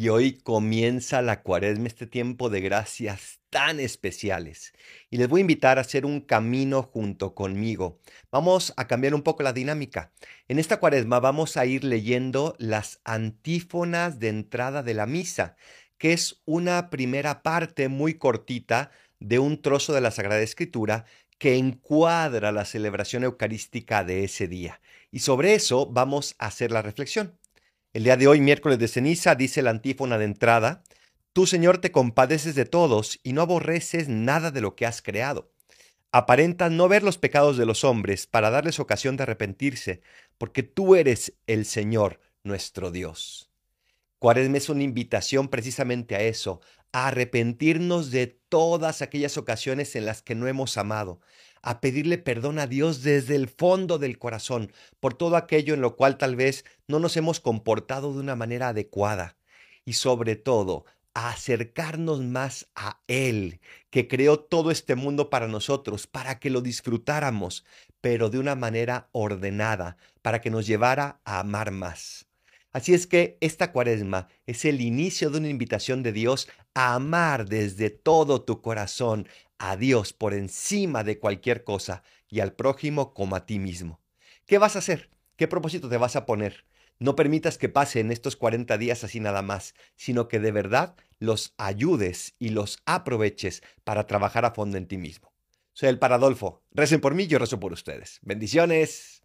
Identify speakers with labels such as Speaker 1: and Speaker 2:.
Speaker 1: Y hoy comienza la cuaresma, este tiempo de gracias tan especiales. Y les voy a invitar a hacer un camino junto conmigo. Vamos a cambiar un poco la dinámica. En esta cuaresma vamos a ir leyendo las antífonas de entrada de la misa, que es una primera parte muy cortita de un trozo de la Sagrada Escritura que encuadra la celebración eucarística de ese día. Y sobre eso vamos a hacer la reflexión. El día de hoy, miércoles de ceniza, dice la antífona de entrada, Tú, Señor, te compadeces de todos y no aborreces nada de lo que has creado. Aparenta no ver los pecados de los hombres para darles ocasión de arrepentirse, porque tú eres el Señor nuestro Dios. Cuaresma es una invitación precisamente a eso, a arrepentirnos de todas aquellas ocasiones en las que no hemos amado, a pedirle perdón a Dios desde el fondo del corazón por todo aquello en lo cual tal vez no nos hemos comportado de una manera adecuada y sobre todo a acercarnos más a Él, que creó todo este mundo para nosotros, para que lo disfrutáramos, pero de una manera ordenada, para que nos llevara a amar más. Así es que esta cuaresma es el inicio de una invitación de Dios a amar desde todo tu corazón a Dios por encima de cualquier cosa y al prójimo como a ti mismo. ¿Qué vas a hacer? ¿Qué propósito te vas a poner? No permitas que pasen estos 40 días así nada más, sino que de verdad los ayudes y los aproveches para trabajar a fondo en ti mismo. Soy el Paradolfo. Recen por mí, yo rezo por ustedes. Bendiciones.